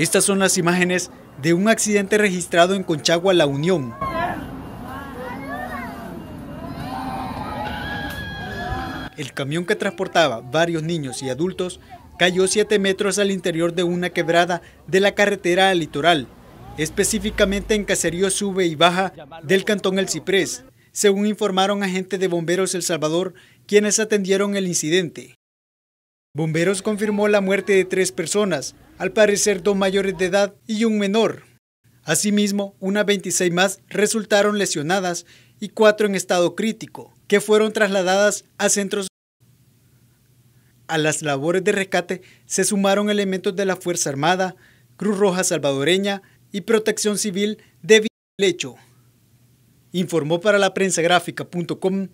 Estas son las imágenes de un accidente registrado en Conchagua, La Unión. El camión que transportaba varios niños y adultos cayó 7 metros al interior de una quebrada de la carretera al litoral, específicamente en Caserío Sube y Baja del Cantón El Ciprés, según informaron agentes de bomberos El Salvador, quienes atendieron el incidente. Bomberos confirmó la muerte de tres personas, al parecer dos mayores de edad y un menor. Asimismo, unas 26 más resultaron lesionadas y cuatro en estado crítico, que fueron trasladadas a centros. A las labores de rescate se sumaron elementos de la Fuerza Armada, Cruz Roja Salvadoreña y Protección Civil de Lecho. Informó para la prensa gráfica.com